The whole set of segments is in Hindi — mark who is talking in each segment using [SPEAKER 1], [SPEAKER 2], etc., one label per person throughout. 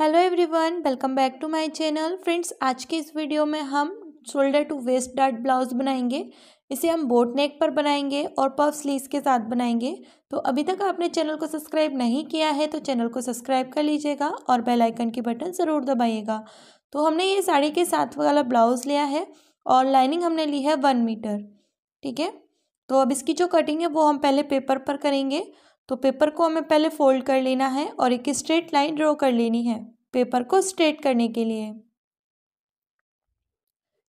[SPEAKER 1] hello everyone welcome back to my channel friends आज के इस वीडियो में हम shoulder to waist dart blouse बनाएंगे इसे हम बोट नेक पर बनाएंगे और पफ स्लीव्स के साथ बनाएंगे तो अभी तक आपने चैनल को सब्सक्राइब नहीं किया है तो चैनल को सब्सक्राइब कर लीजिएगा और बेल आइकन की बटन ज़रूर दबाइएगा तो हमने ये साड़ी के साथ वाला ब्लाउज़ लिया है और लाइनिंग हमने ली है वन मीटर ठीक है तो अब इसकी जो कटिंग है वो हम पहले पेपर पर करेंगे तो पेपर को हमें पहले फोल्ड कर लेना है और एक स्ट्रेट लाइन ड्रॉ कर लेनी है पेपर को स्ट्रेट करने के लिए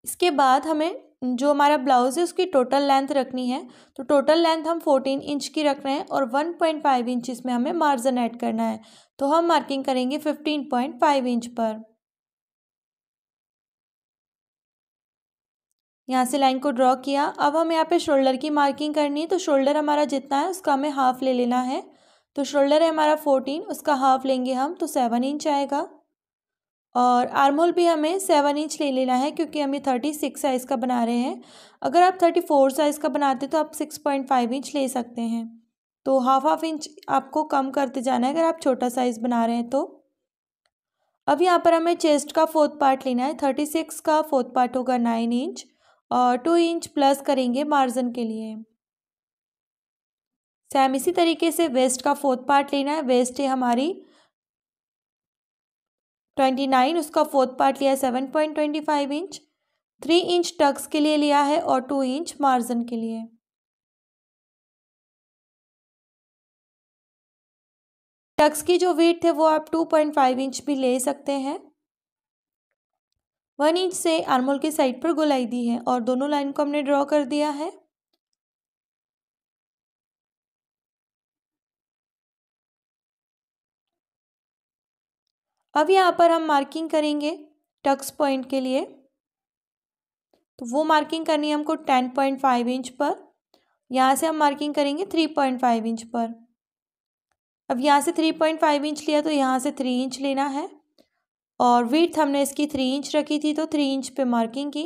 [SPEAKER 1] इसके बाद हमें जो हमारा ब्लाउज़ है उसकी टोटल लेंथ रखनी है तो टोटल लेंथ हम फोर्टीन इंच की रख रहे हैं और वन पॉइंट फाइव इंच इसमें हमें मार्जिन ऐड करना है तो हम मार्किंग करेंगे फिफ्टीन पॉइंट फाइव इंच पर यहाँ से लाइन को ड्रॉ किया अब हमें यहाँ पे शोल्डर की मार्किंग करनी है तो शोल्डर हमारा जितना है उसका हमें हाफ ले लेना है तो शोल्डर है हमारा फोर्टीन उसका हाफ लेंगे हम तो सेवन इंच आएगा और आर्मोल भी हमें सेवन इंच ले लेना है क्योंकि हम ये थर्टी सिक्स साइज़ का बना रहे हैं अगर आप थर्टी फोर साइज़ का बनाते तो आप सिक्स पॉइंट फाइव इंच ले सकते हैं तो हाफ हाफ इंच आपको कम करते जाना है अगर आप छोटा साइज़ बना रहे हैं तो अब यहाँ पर हमें चेस्ट का फोर्थ पार्ट लेना है थर्टी सिक्स का फोर्थ पार्ट होगा nine inch two inch plus करेंगे मार्जिन के लिए सेम इसी तरीके से वेस्ट का फोर्थ पार्ट लेना है वेस्ट है हमारी ट्वेंटी नाइन उसका फोर्थ पार्ट लिया है seven point twenty five inch three inch tucks के लिए लिया है और टू इंच मार्जिन के लिए टक्स की जो वेट थे वो आप टू पॉइंट फाइव इंच भी ले सकते हैं वन इंच से आर्मोल के साइड पर गोलाई दी है और दोनों लाइन को हमने ड्रॉ कर दिया है अब यहाँ पर हम मार्किंग करेंगे टक्स पॉइंट के लिए तो वो मार्किंग करनी है हमको टेन पॉइंट फाइव इंच पर यहाँ से हम मार्किंग करेंगे थ्री पॉइंट फाइव इंच पर अब यहाँ से थ्री पॉइंट फाइव इंच लिया तो यहाँ से थ्री इंच लेना है और वीथ हमने इसकी थ्री इंच रखी थी तो थ्री इंच पे मार्किंग की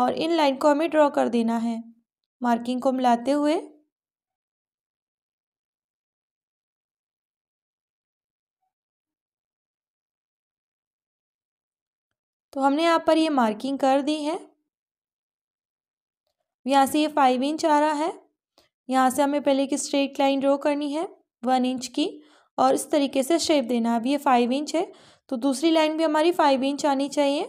[SPEAKER 1] और इन लाइन को हमें ड्रॉ कर देना है मार्किंग को मिलाते हुए तो हमने यहाँ पर ये मार्किंग कर दी है यहाँ से ये फाइव इंच आ रहा है यहाँ से हमें पहले की स्ट्रेट लाइन ड्रॉ करनी है वन इंच की और इस तरीके से शेप देना है अब ये फाइव इंच है तो दूसरी लाइन भी हमारी फाइव इंच आनी चाहिए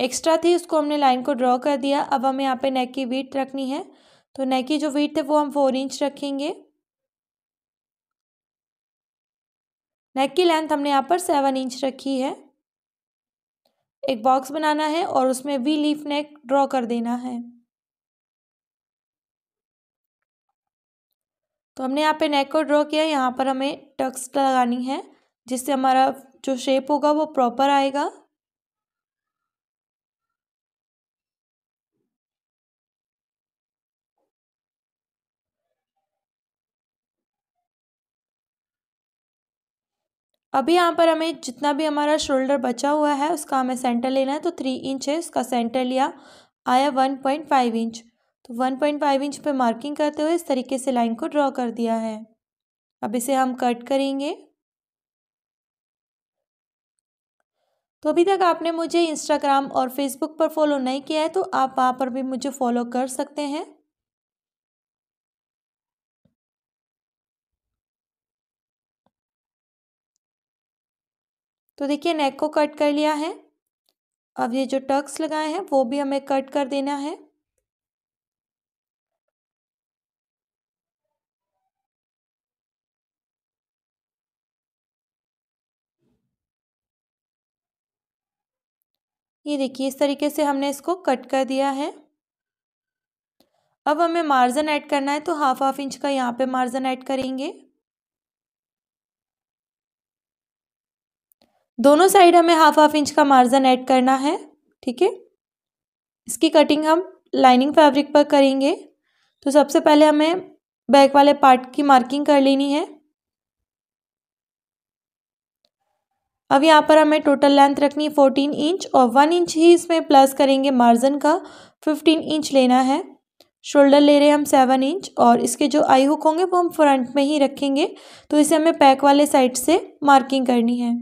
[SPEAKER 1] एक्स्ट्रा थी उसको हमने लाइन को ड्रॉ कर दिया अब हमें यहाँ पे नेक की वीट रखनी है तो नेक की जो वीट है वो हम फोर इंच रखेंगे नेक की लेंथ हमने यहाँ पर सेवन इंच रखी है एक बॉक्स बनाना है और उसमें वी लीफ नेक ड्रॉ कर देना है तो हमने यहाँ पे नेक को ड्रॉ किया यहाँ पर हमें टक्स लगानी है जिससे हमारा जो शेप होगा वो प्रॉपर आएगा अभी यहाँ पर हमें जितना भी हमारा शोल्डर बचा हुआ है उसका हमें सेंटर लेना है तो थ्री इंच है उसका सेंटर लिया आया वन पॉइंट फाइव इंच तो 1.5 इंच पे मार्किंग करते हुए इस तरीके से लाइन को ड्रॉ कर दिया है अब इसे हम कट करेंगे तो अभी तक आपने मुझे इंस्टाग्राम और फेसबुक पर फॉलो नहीं किया है तो आप वहाँ पर भी मुझे फॉलो कर सकते हैं तो देखिए नेक को कट कर लिया है अब ये जो टक्स लगाए हैं वो भी हमें कट कर देना है ये देखिए इस तरीके से हमने इसको कट कर दिया है अब हमें मार्जिन ऐड करना है तो हाफ हाफ इंच का यहाँ पे मार्जिन ऐड करेंगे दोनों साइड हमें हाफ हाफ इंच का मार्जिन ऐड करना है ठीक है इसकी कटिंग हम लाइनिंग फैब्रिक पर करेंगे तो सबसे पहले हमें बैक वाले पार्ट की मार्किंग कर लेनी है अब यहाँ पर हमें टोटल लेंथ रखनी है फोर्टीन इंच और वन इंच ही इसमें प्लस करेंगे मार्जिन का फिफ्टीन इंच लेना है शोल्डर ले रहे हैं हम सेवन इंच और इसके जो आई हुक होंगे वो हम फ्रंट में ही रखेंगे तो इसे हमें पैक वाले साइड से मार्किंग करनी है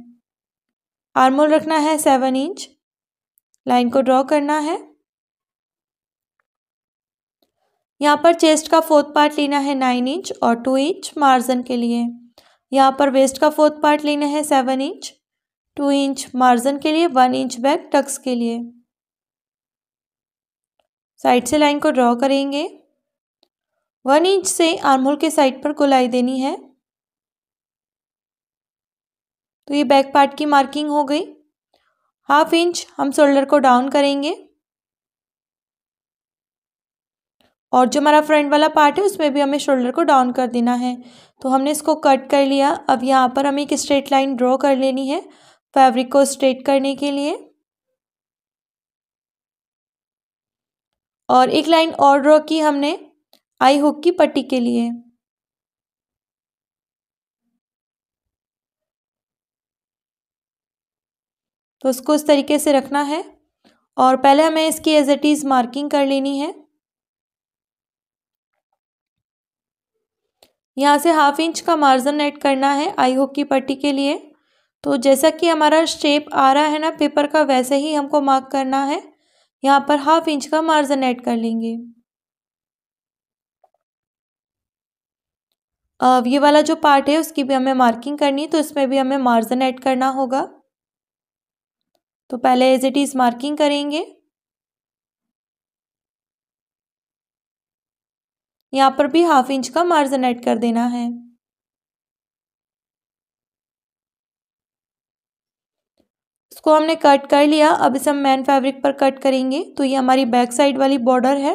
[SPEAKER 1] आर्मोल रखना है सेवन इंच लाइन को ड्रॉ करना है यहाँ पर चेस्ट का फोर्थ पार्ट लेना है नाइन इंच और टू इंच मार्जिन के लिए यहाँ पर वेस्ट का फोर्थ पार्ट लेना है seven inch two inch margin के लिए वन इंच बैक टक्स के लिए साइड से लाइन को ड्रॉ करेंगे वन इंच से आर्मोल के साइड पर गोलाई देनी है तो ये बैक पार्ट की मार्किंग हो गई हाफ इंच हम शोल्डर को डाउन करेंगे और जो हमारा फ्रंट वाला पार्ट है उसमें भी हमें शोल्डर को डाउन कर देना है तो हमने इसको कट कर लिया अब यहाँ पर हमें एक स्ट्रेट लाइन ड्रॉ कर लेनी है फैब्रिक को स्ट्रेट करने के लिए और एक लाइन और ड्रॉ की हमने आई हुक की पट्टी के लिए तो उसको इस तरीके से रखना है और पहले हमें इसकी एज इट इज़ मार्किंग कर लेनी है यहाँ से हाफ इंच का मार्जिन ऐड करना है आई हुक की पट्टी के लिए तो जैसा कि हमारा शेप आ रहा है ना पेपर का वैसे ही हमको मार्क करना है यहाँ पर हाफ इंच का मार्जिन ऐड कर लेंगे अब ये वाला जो पार्ट है उसकी भी हमें मार्किंग करनी है तो इसमें भी हमें मार्जिन ऐड करना होगा तो पहले एज इट इज़ मार्किंग करेंगे यहाँ पर भी हाफ इंच का मार्जिन ऐड कर देना है इसको हमने कट कर लिया अब इसे हम मैन फैब्रिक पर कट करेंगे तो ये हमारी बैक साइड वाली बॉर्डर है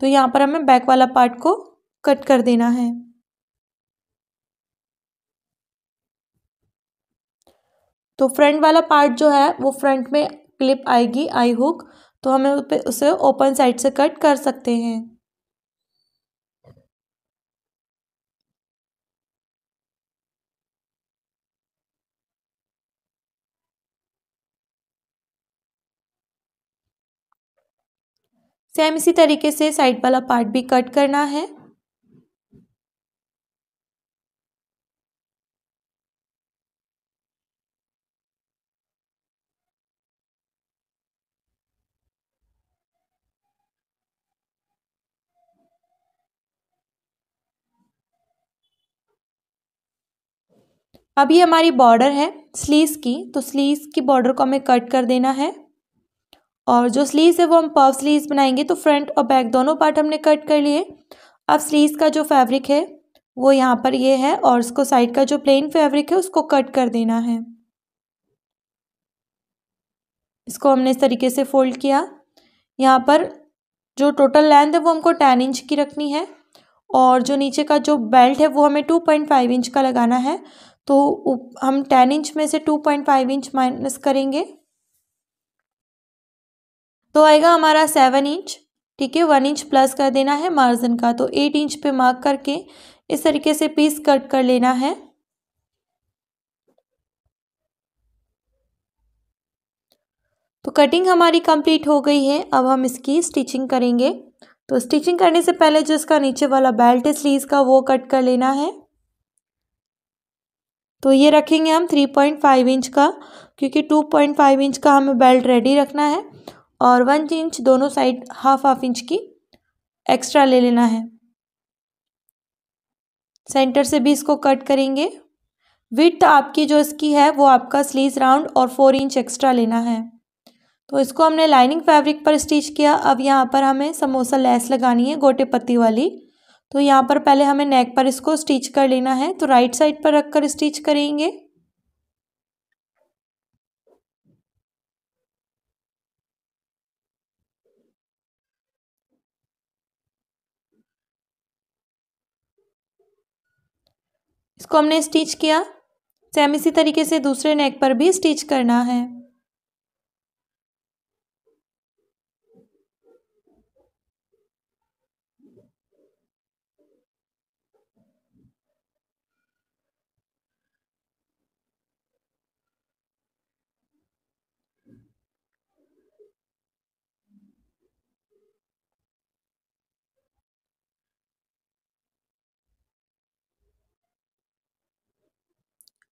[SPEAKER 1] तो यहाँ पर हमें बैक वाला पार्ट को कट कर देना है तो फ्रंट वाला पार्ट जो है वो फ्रंट में क्लिप आएगी आई हुक तो हमें उसे ओपन साइड से कट कर सकते हैं सेम इसी तरीके से साइड वाला पार्ट भी कट करना है अभी हमारी बॉर्डर है स्लीस की तो स्लीस की बॉर्डर को हमें कट कर देना है और जो स्लीव्स है वो हम पफ स्लीव्स बनाएंगे तो फ्रंट और बैक दोनों पार्ट हमने कट कर लिए अब स्लीव्स का जो फैब्रिक है वो यहाँ पर ये है और उसको साइड का जो प्लेन फैब्रिक है उसको कट कर देना है इसको हमने इस तरीके से फोल्ड किया यहाँ पर जो टोटल लेंथ है वो हमको टेन इंच की रखनी है और जो नीचे का जो बेल्ट है वो हमें टू पॉइंट फाइव इंच का लगाना है तो हम टेन इंच में से two point five inch minus करेंगे तो आएगा हमारा सेवन इंच ठीक है वन इंच प्लस कर देना है मार्जिन का तो एट इंच पे मार्क करके इस तरीके से पीस कट कर लेना है तो कटिंग हमारी कंप्लीट हो गई है अब हम इसकी स्टिचिंग करेंगे तो स्टिचिंग करने से पहले जो इसका नीचे वाला बेल्ट है स्लीव का वो कट कर लेना है तो ये रखेंगे हम थ्री पॉइंट फाइव इंच का क्योंकि टू पॉइंट फाइव इंच का हमें बेल्ट रेडी रखना है और वन इंच दोनों साइड हाफ हाफ इंच की एक्स्ट्रा ले लेना है सेंटर से भी इसको कट करेंगे विथ आपकी जो इसकी है वो आपका स्लीव राउंड और फोर इंच एक्स्ट्रा लेना है तो इसको हमने लाइनिंग फैब्रिक पर स्टिच किया अब यहाँ पर हमें समोसा लेस लगानी है गोटे पत्ती वाली तो यहाँ पर पहले हमें नेक पर इसको स्टिच कर लेना है तो राइट साइड पर रख कर स्टिच करेंगे इसको हमने स्टिच किया सेम इसी तरीके से दूसरे नेक पर भी स्टिच करना है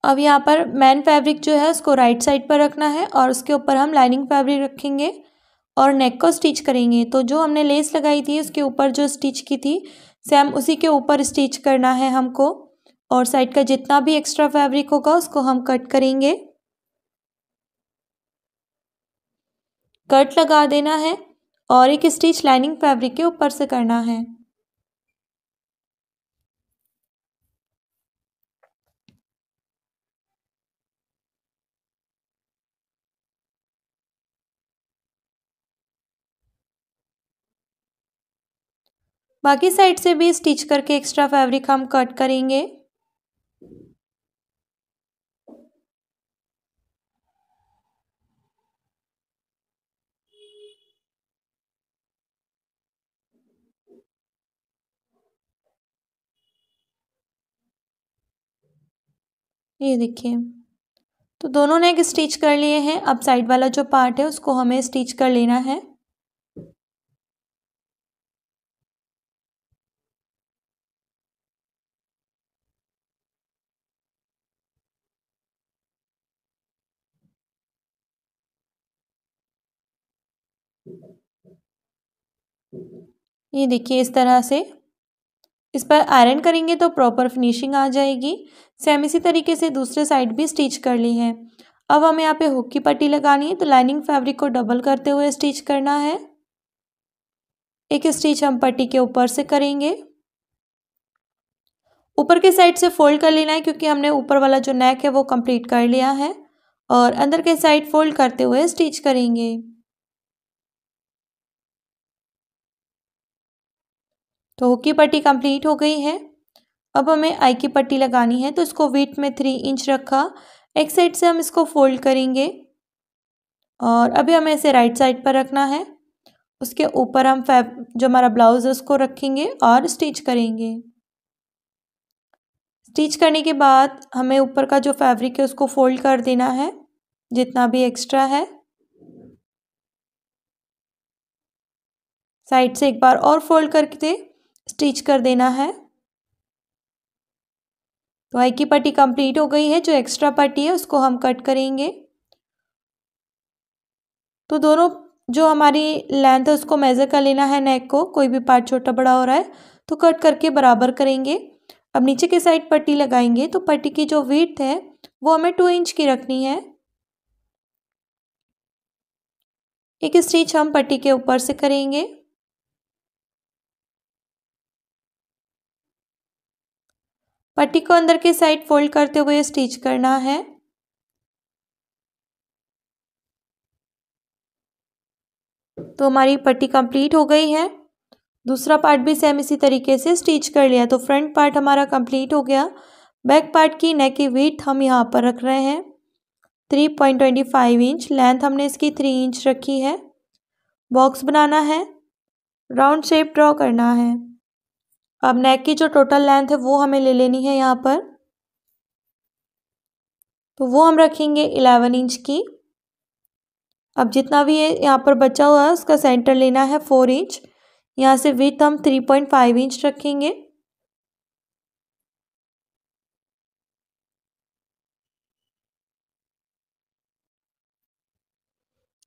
[SPEAKER 1] अब यहाँ पर मैन फैब्रिक जो है उसको राइट साइड पर रखना है और उसके ऊपर हम लाइनिंग फैब्रिक रखेंगे और नेक को स्टिच करेंगे तो जो हमने लेस लगाई थी उसके ऊपर जो स्टिच की थी सेम उसी के ऊपर स्टिच करना है हमको और साइड का जितना भी एक्स्ट्रा फैब्रिक होगा उसको हम कट करेंगे कट लगा देना है और एक स्टिच लाइनिंग फैब्रिक के ऊपर से करना है बाकी साइड से भी स्टिच करके एक्स्ट्रा फैब्रिक हम कट करेंगे ये देखिए तो दोनों एक स्टिच कर लिए हैं अब साइड वाला जो पार्ट है उसको हमें स्टिच कर लेना है ये देखिए इस तरह से इस पर आयरन करेंगे तो प्रॉपर फिनिशिंग आ जाएगी सेम इसी तरीके से दूसरे साइड भी स्टिच कर ली है अब हमें यहाँ पे हुक की पट्टी लगानी है तो लाइनिंग फैब्रिक को डबल करते हुए स्टिच करना है एक स्टिच हम पट्टी के ऊपर से करेंगे ऊपर के साइड से फोल्ड कर लेना है क्योंकि हमने ऊपर वाला जो नेक है वो कंप्लीट कर लिया है और अंदर के साइड फोल्ड करते हुए स्टिच करेंगे तो हुक की पट्टी कंप्लीट हो गई है अब हमें आई की पट्टी लगानी है तो इसको वेट में थ्री इंच रखा एक साइड से हम इसको फोल्ड करेंगे और अभी हमें इसे राइट साइड पर रखना है उसके ऊपर हम फैब जो हमारा ब्लाउज़ है उसको रखेंगे और स्टिच करेंगे स्टिच करने के बाद हमें ऊपर का जो फैब्रिक है उसको फोल्ड कर देना है जितना भी एक्स्ट्रा है साइड से एक बार और फोल्ड करके स्टिच कर देना है तो आई की पट्टी कंप्लीट हो गई है जो एक्स्ट्रा पट्टी है उसको हम कट करेंगे तो दोनों जो हमारी लेंथ है उसको मेज़र कर लेना है नेक को कोई भी पार्ट छोटा बड़ा हो रहा है तो कट करके बराबर करेंगे अब नीचे के साइड पट्टी लगाएंगे तो पट्टी की जो विथ है वो हमें टू इंच की रखनी है एक स्टिच हम पट्टी के ऊपर से करेंगे पट्टी को अंदर के साइड फोल्ड करते हुए स्टिच करना है तो हमारी पट्टी कंप्लीट हो गई है दूसरा पार्ट भी सेम इसी तरीके से स्टिच कर लिया तो फ्रंट पार्ट हमारा कंप्लीट हो गया बैक पार्ट की नेक की वीथ हम यहाँ पर रख रहे हैं three point twenty five inch length हमने इसकी थ्री इंच रखी है बॉक्स बनाना है राउंड शेप ड्रॉ करना है अब नेक की जो टोटल लेंथ है वो हमें ले लेनी है यहाँ पर तो वो हम रखेंगे इलेवन इंच की अब जितना भी ये यहाँ पर बचा हुआ है उसका सेंटर लेना है फोर इंच यहाँ से विथ हम थ्री पॉइंट फाइव इंच रखेंगे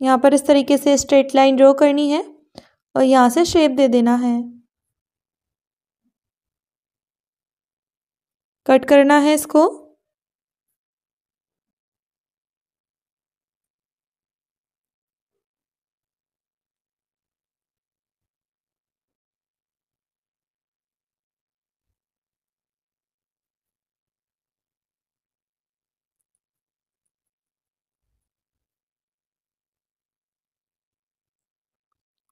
[SPEAKER 1] यहाँ पर इस तरीके से स्ट्रेट लाइन ड्रॉ करनी है और यहाँ से शेप दे देना है कट करना है इसको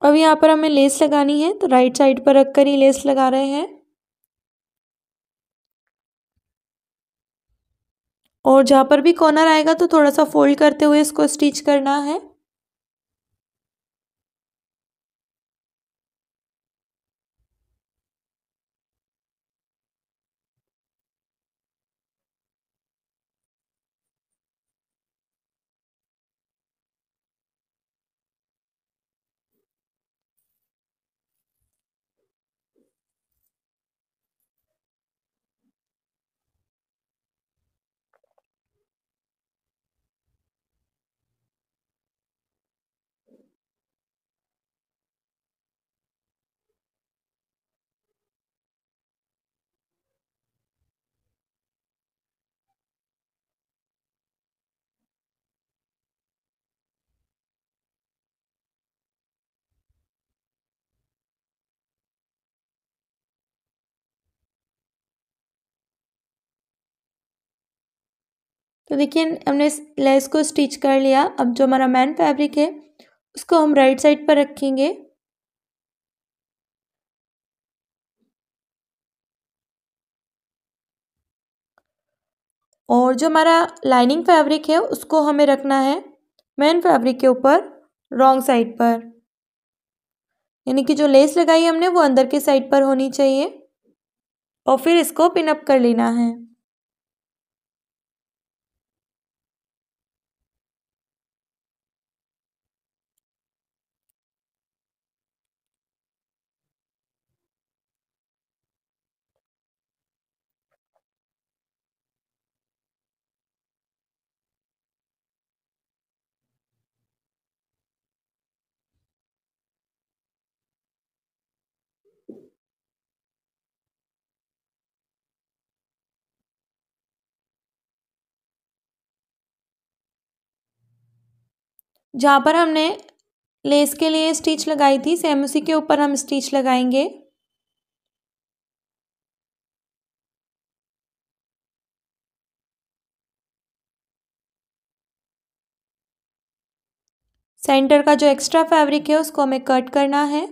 [SPEAKER 1] अब यहाँ पर हमें लेस लगानी है तो राइट साइड पर रखकर ही लेस लगा रहे हैं और जहाँ पर भी कॉर्नर आएगा तो थोड़ा सा फोल्ड करते हुए इसको स्टिच करना है तो देखिए हमने लेस को स्टिच कर लिया अब जो हमारा मैन फैब्रिक है उसको हम राइट साइड पर रखेंगे और जो हमारा लाइनिंग फैब्रिक है उसको हमें रखना है मेन फैब्रिक के ऊपर रॉन्ग साइड पर यानी कि जो लेस लगाई हमने वो अंदर के साइड पर होनी चाहिए और फिर इसको पिनअप कर लेना है जहाँ पर हमने लेस के लिए स्टिच लगाई थी सेम उसी के ऊपर हम स्टिच लगाएंगे सेंटर का जो एक्स्ट्रा फैब्रिक है उसको हमें कट करना है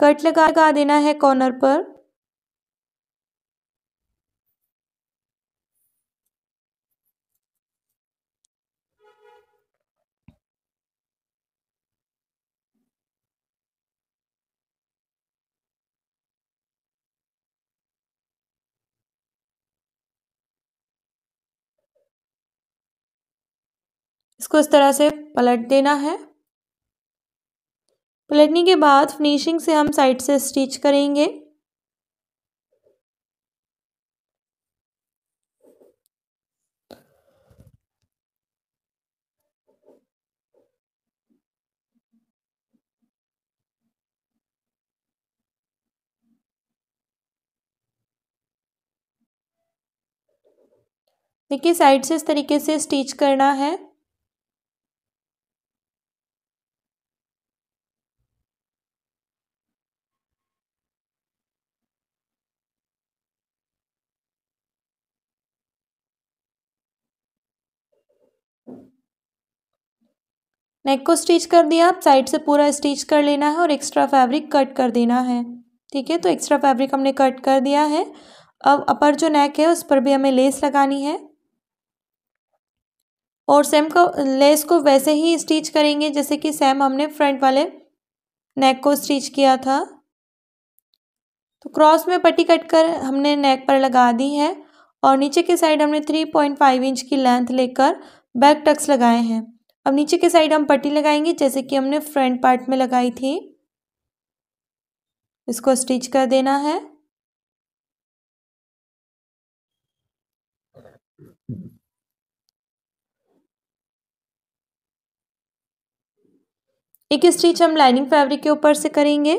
[SPEAKER 1] कट लगा लगा देना है कॉर्नर पर इसको इस तरह से पलट देना है पलटने के बाद फिनिशिंग से हम साइड से स्टिच करेंगे देखिए साइड से इस तरीके से स्टिच करना है नेक को स्टिच कर दिया आप साइड से पूरा स्टिच कर लेना है और एक्स्ट्रा फैब्रिक कट कर देना है ठीक है तो एक्स्ट्रा फैब्रिक हमने कट कर दिया है अब अपर जो नेक है उस पर भी हमें लेस लगानी है और सेम को लेस को वैसे ही स्टिच करेंगे जैसे कि सेम हमने फ्रंट वाले नेक को स्टिच किया था तो क्रॉस में पट्टी कट कर हमने नेक पर लगा दी है और नीचे के साइड हमने थ्री पॉइंट फाइव इंच की लेंथ लेकर बैक टक्स लगाए हैं अब नीचे के साइड हम पट्टी लगाएंगे जैसे कि हमने फ्रंट पार्ट में लगाई थी इसको स्टिच कर देना है एक स्टिच हम लाइनिंग फैब्रिक के ऊपर से करेंगे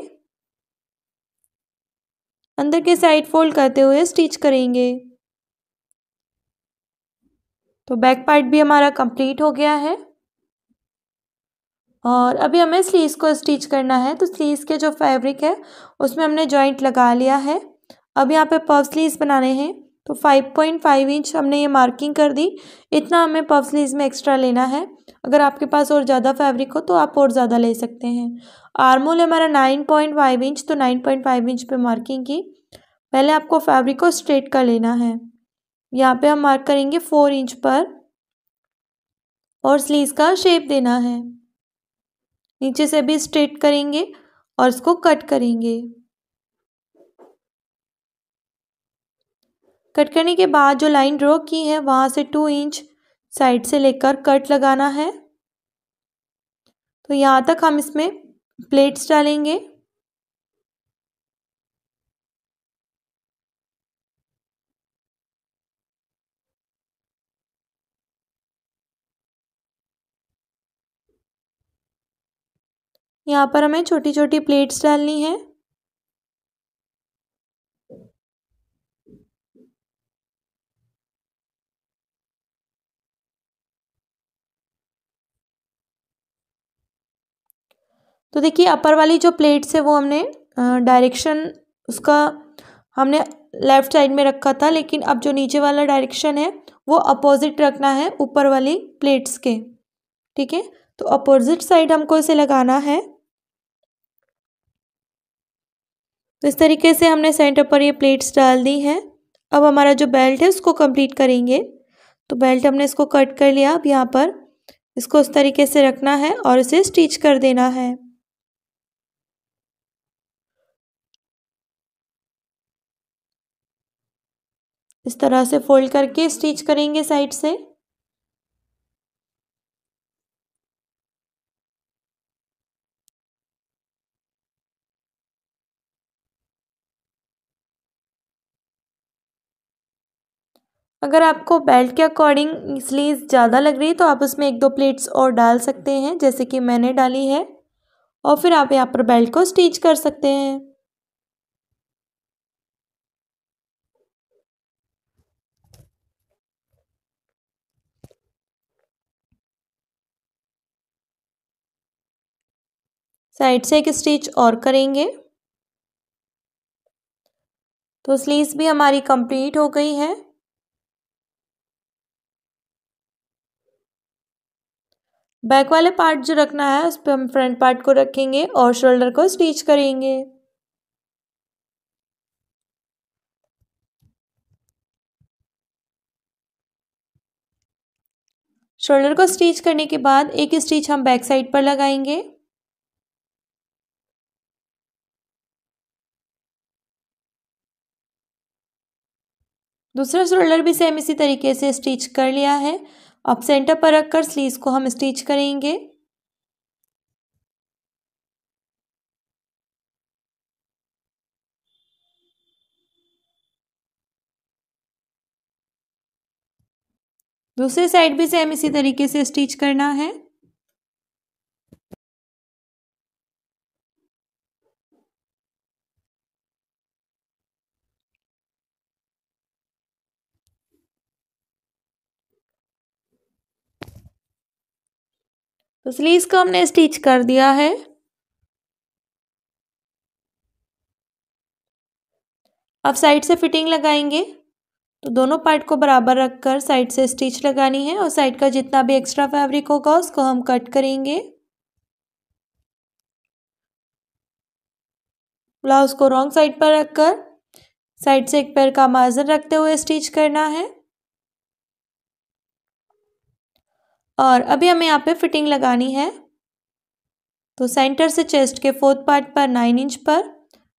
[SPEAKER 1] अंदर के साइड फोल्ड करते हुए स्टिच करेंगे तो बैक पार्ट भी हमारा कंप्लीट हो गया है और अभी हमें स्लीव्स को स्टिच करना है तो स्लीव्स के जो फैब्रिक है उसमें हमने जॉइंट लगा लिया है अब यहाँ पे पफ स्लीव्स बनाने हैं तो फाइव पॉइंट फाइव इंच हमने ये मार्किंग कर दी इतना हमें पफ स्लीव्स में एक्स्ट्रा लेना है अगर आपके पास और ज़्यादा फैब्रिक हो तो आप और ज़्यादा ले सकते हैं आर्मोल हमारा नाइन पॉइंट फाइव इंच तो नाइन पॉइंट फाइव इंच पर मार्किंग की पहले आपको फैब्रिक को स्ट्रेट कर लेना है यहाँ पर हम मार्क करेंगे फोर इंच पर और स्लीव का शेप देना है नीचे से भी स्ट्रेट करेंगे और इसको कट करेंगे कट करने के बाद जो लाइन ड्रॉ की है वहाँ से टू इंच साइड से लेकर कट लगाना है तो यहाँ तक हम इसमें प्लेट्स डालेंगे यहाँ पर हमें छोटी-छोटी प्लेट्स डालनी है तो देखिए अपर वाली जो प्लेट्स है वो हमने डायरेक्शन उसका हमने लेफ़्ट साइड में रखा था लेकिन अब जो नीचे वाला डायरेक्शन है वो अपोजिट रखना है ऊपर वाली प्लेट्स के ठीक है तो अपोजिट साइड हमको इसे लगाना है तो इस तरीके से हमने सेंटर पर ये प्लेट्स डाल दी हैं अब हमारा जो बेल्ट है उसको कंप्लीट करेंगे तो बेल्ट हमने इसको कट कर लिया अब यहाँ पर इसको उस तरीके से रखना है और इसे स्टिच कर देना है इस तरह से फोल्ड करके स्टिच करेंगे साइड से अगर आपको बेल्ट के अकॉर्डिंग स्लीव ज़्यादा लग रही है तो आप उसमें एक दो प्लेट्स और डाल सकते हैं जैसे कि मैंने डाली है और फिर आप यहाँ पर बेल्ट को स्टिच कर सकते हैं साइड से एक स्टिच और करेंगे तो स्लीव्स भी हमारी कंप्लीट हो गई है बैक वाले पार्ट जो रखना है उस पर हम फ्रंट पार्ट को रखेंगे और शोल्डर को स्टिच करेंगे शोल्डर को स्टिच करने के बाद एक स्टिच हम बैक साइड पर लगाएंगे दूसरा शोल्डर भी सेम इसी तरीके से स्टिच कर लिया है अब सेंटर पर रखकर स्लीव्स को हम स्टिच करेंगे दूसरे साइड भी सेम इसी तरीके से स्टिच करना है तो स्लीव्स को हमने स्टिच कर दिया है अब साइड से फिटिंग लगाएंगे तो दोनों पार्ट को बराबर रखकर साइड से स्टिच लगानी है और साइड का जितना भी एक्स्ट्रा फैब्रिक होगा उसको हम कट करेंगे ब्लाउज को रॉन्ग साइड पर रखकर साइड से एक पैर का मार्जिन रखते हुए स्टिच करना है और अभी हमें यहाँ पे फिटिंग लगानी है तो सेंटर से चेस्ट के फोर्थ पार्ट पर नाइन इंच पर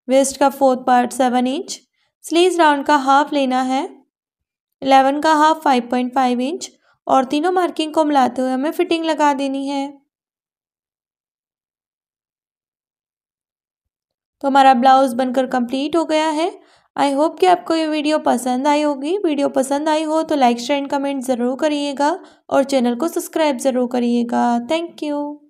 [SPEAKER 1] वेस्ट का fourth part seven inch sleeve round का हाफ लेना है एलेवन का half five point five inch और तीनों मार्किंग को मिलाते हुए हमें फिटिंग लगा देनी है तो हमारा ब्लाउज़ बनकर कंप्लीट हो गया है आई होप कि आपको ये वीडियो पसंद आई होगी वीडियो पसंद आई हो तो लाइक शेयर एंड कमेंट ज़रूर करिएगा और चैनल को सब्सक्राइब ज़रूर करिएगा थैंक यू